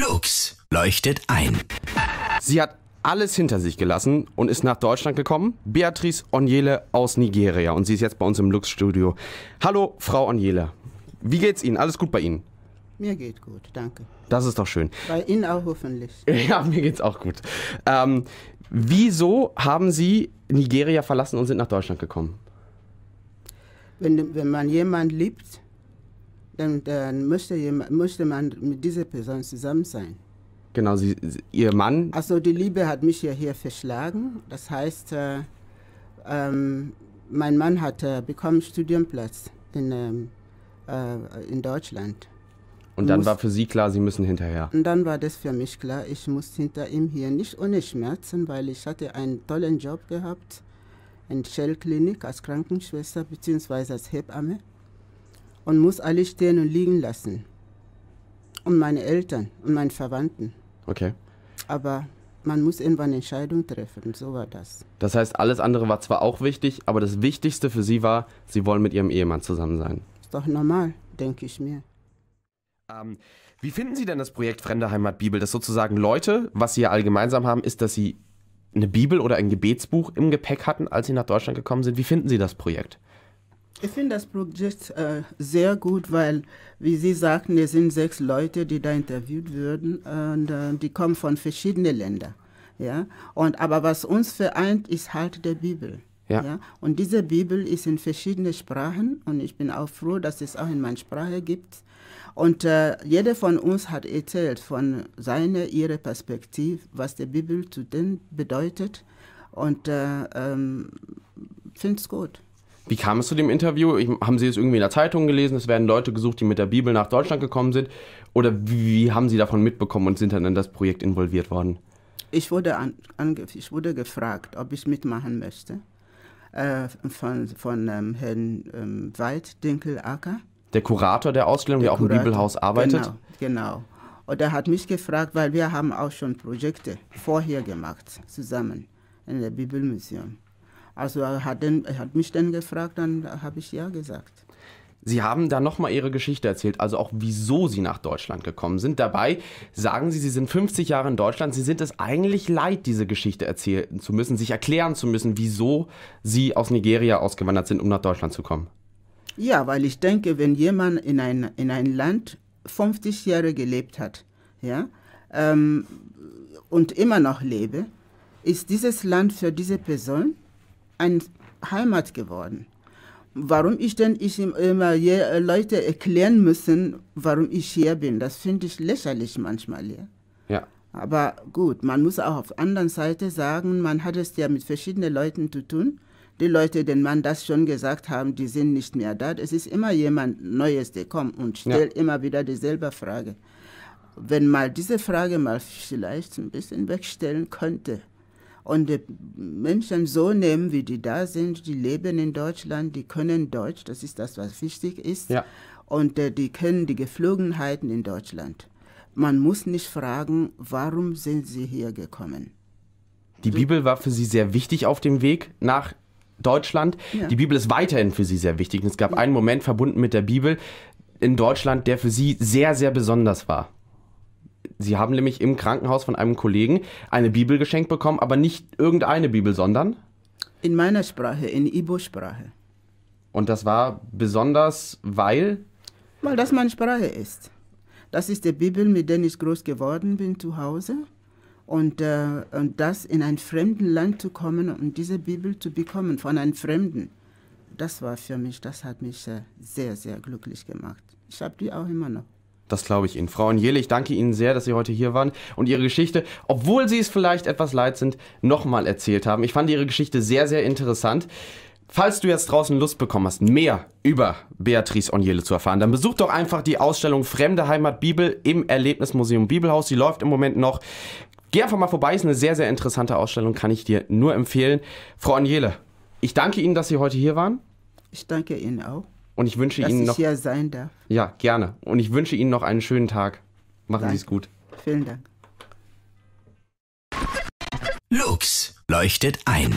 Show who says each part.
Speaker 1: Lux leuchtet ein. Sie hat alles hinter sich gelassen und ist nach Deutschland gekommen. Beatrice Onjele aus Nigeria und sie ist jetzt bei uns im Lux-Studio. Hallo, Frau Onjele. Wie geht's Ihnen? Alles gut bei Ihnen?
Speaker 2: Mir geht gut, danke.
Speaker 1: Das ist doch schön.
Speaker 2: Bei Ihnen auch hoffentlich.
Speaker 1: Ja, mir geht's auch gut. Ähm, wieso haben Sie Nigeria verlassen und sind nach Deutschland gekommen?
Speaker 2: Wenn, wenn man jemanden liebt, dann, dann müsste, jemand, müsste man mit dieser Person zusammen sein.
Speaker 1: Genau, sie, ihr Mann.
Speaker 2: Also die Liebe hat mich ja hier verschlagen. Das heißt, äh, ähm, mein Mann hat äh, bekommen Studienplatz in, ähm, äh, in Deutschland. Und dann Muss, war
Speaker 1: für Sie klar, Sie müssen hinterher. Und
Speaker 2: dann war das für mich klar, ich muss hinter ihm hier nicht ohne Schmerzen, weil ich hatte einen tollen Job gehabt in Shell Klinik als Krankenschwester bzw. als Hebamme und muss alle stehen und liegen lassen. Und meine Eltern und meine Verwandten. Okay. Aber man muss irgendwann eine Entscheidung treffen, so war das.
Speaker 1: Das heißt, alles andere war zwar auch wichtig, aber das Wichtigste für Sie war, Sie wollen mit Ihrem Ehemann zusammen sein.
Speaker 2: Ist doch normal, denke ich mir. Ähm, wie
Speaker 1: finden Sie denn das Projekt Fremde Heimat Bibel, dass sozusagen Leute, was sie ja alle haben, ist, dass sie eine Bibel oder ein Gebetsbuch im Gepäck hatten, als sie nach Deutschland gekommen sind? Wie finden Sie das Projekt?
Speaker 2: Ich finde das Projekt äh, sehr gut, weil, wie Sie sagten, es sind sechs Leute, die da interviewt würden und äh, die kommen von verschiedenen Ländern. Ja? Und, aber was uns vereint, ist halt der Bibel. Ja. ja. Und diese Bibel ist in verschiedenen Sprachen und ich bin auch froh, dass es auch in meiner Sprache gibt. Und äh, jeder von uns hat erzählt von seiner, ihrer Perspektive, was die Bibel zu denen bedeutet. Und äh, ähm, finde es gut.
Speaker 1: Wie kam es zu dem Interview? Ich, haben Sie es irgendwie in der Zeitung gelesen? Es werden Leute gesucht, die mit der Bibel nach Deutschland gekommen sind? Oder wie, wie haben Sie davon mitbekommen und sind dann in das Projekt involviert worden?
Speaker 2: Ich wurde, an, ich wurde gefragt, ob ich mitmachen möchte. Äh, von, von ähm, Herrn ähm, Weid
Speaker 1: Der Kurator der Ausstellung, der, der auch im Bibelhaus arbeitet?
Speaker 2: Genau, genau. Und er hat mich gefragt, weil wir haben auch schon Projekte vorher gemacht, zusammen in der Bibelmission. Also er hat, den, er hat mich dann gefragt, dann habe ich ja gesagt.
Speaker 1: Sie haben da nochmal Ihre Geschichte erzählt, also auch wieso Sie nach Deutschland gekommen sind. Dabei sagen Sie, Sie sind 50 Jahre in Deutschland. Sie sind es eigentlich leid, diese Geschichte erzählen zu müssen, sich erklären zu müssen, wieso Sie aus Nigeria ausgewandert sind, um nach Deutschland zu kommen.
Speaker 2: Ja, weil ich denke, wenn jemand in ein, in ein Land 50 Jahre gelebt hat ja, ähm, und immer noch lebe, ist dieses Land für diese Person eine Heimat geworden. Warum ich denn ich immer äh, Leute erklären müssen, warum ich hier bin, das finde ich lächerlich manchmal. Ja? ja. Aber gut, man muss auch auf der anderen Seite sagen, man hat es ja mit verschiedenen Leuten zu tun. Die Leute, denen man das schon gesagt haben, die sind nicht mehr da. Es ist immer jemand Neues, der kommt und stellt ja. immer wieder dieselbe Frage. Wenn mal diese Frage mal vielleicht ein bisschen wegstellen könnte, und Menschen so nehmen, wie die da sind, die leben in Deutschland, die können Deutsch, das ist das, was wichtig ist. Ja. Und äh, die kennen die Geflogenheiten in Deutschland. Man muss nicht fragen, warum sind sie hier gekommen. Die so. Bibel
Speaker 1: war für sie sehr wichtig auf dem Weg nach Deutschland. Ja. Die Bibel ist weiterhin für sie sehr wichtig. Und es gab ja. einen Moment verbunden mit der Bibel in Deutschland, der für sie sehr, sehr besonders war. Sie haben nämlich im Krankenhaus von einem Kollegen eine Bibel geschenkt bekommen, aber nicht irgendeine Bibel, sondern?
Speaker 2: In meiner Sprache, in Ibo-Sprache. Und das war
Speaker 1: besonders, weil?
Speaker 2: Weil das meine Sprache ist. Das ist die Bibel, mit der ich groß geworden bin zu Hause. Und, äh, und das in ein fremden Land zu kommen und diese Bibel zu bekommen von einem Fremden, das war für mich, das hat mich äh, sehr, sehr glücklich gemacht. Ich habe die auch immer noch.
Speaker 1: Das glaube ich Ihnen. Frau Anjele, ich danke Ihnen sehr, dass Sie heute hier waren und Ihre Geschichte, obwohl Sie es vielleicht etwas leid sind, nochmal erzählt haben. Ich fand Ihre Geschichte sehr, sehr interessant. Falls du jetzt draußen Lust bekommen hast, mehr über Beatrice Onjele zu erfahren, dann besuch doch einfach die Ausstellung Fremde Heimat Bibel im Erlebnismuseum Bibelhaus. Die läuft im Moment noch. Geh einfach mal vorbei, ist eine sehr, sehr interessante Ausstellung, kann ich dir nur empfehlen. Frau Onjele, ich danke Ihnen, dass Sie heute hier waren. Ich danke Ihnen
Speaker 2: auch. Und ich wünsche Dass Ihnen noch. Dass ich hier sein darf.
Speaker 1: Ja, gerne. Und ich wünsche Ihnen noch einen schönen Tag.
Speaker 2: Machen Sie es gut. Vielen Dank. Lux leuchtet ein.